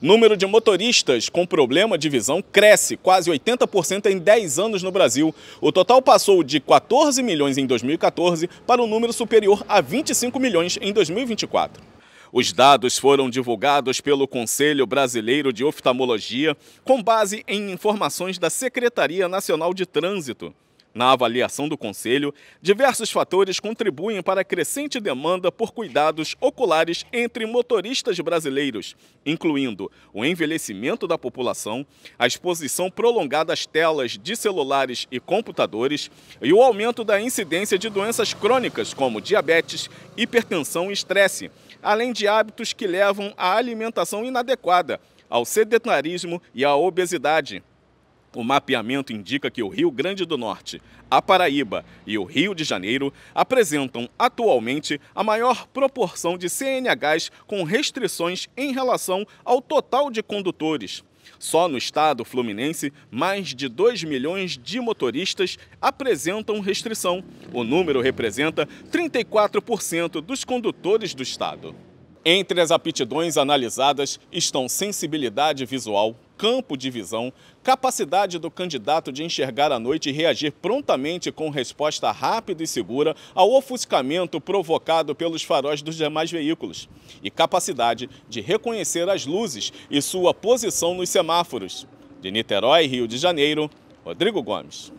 Número de motoristas com problema de visão cresce quase 80% em 10 anos no Brasil. O total passou de 14 milhões em 2014 para um número superior a 25 milhões em 2024. Os dados foram divulgados pelo Conselho Brasileiro de Oftalmologia com base em informações da Secretaria Nacional de Trânsito. Na avaliação do Conselho, diversos fatores contribuem para a crescente demanda por cuidados oculares entre motoristas brasileiros, incluindo o envelhecimento da população, a exposição prolongada às telas de celulares e computadores e o aumento da incidência de doenças crônicas como diabetes, hipertensão e estresse, além de hábitos que levam à alimentação inadequada, ao sedentarismo e à obesidade. O mapeamento indica que o Rio Grande do Norte, a Paraíba e o Rio de Janeiro apresentam atualmente a maior proporção de CNHs com restrições em relação ao total de condutores. Só no estado fluminense, mais de 2 milhões de motoristas apresentam restrição. O número representa 34% dos condutores do estado. Entre as aptidões analisadas estão sensibilidade visual, campo de visão, capacidade do candidato de enxergar à noite e reagir prontamente com resposta rápida e segura ao ofuscamento provocado pelos faróis dos demais veículos, e capacidade de reconhecer as luzes e sua posição nos semáforos. De Niterói, Rio de Janeiro, Rodrigo Gomes.